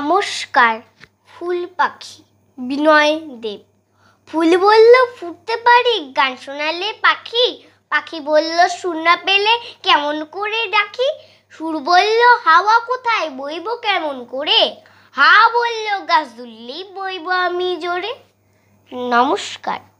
নমস্কার ফুল পাখি বিনয় দেব ফুল বলল ফুটতে পারি গান শোনালে পাখি পাখি বলল সুর না পেলে কেমন করে ডাকি সুর বলল হাওয়া কোথায় বইব কেমন করে হা বলল গাছ দুললি বইব আমি জোরে নমস্কার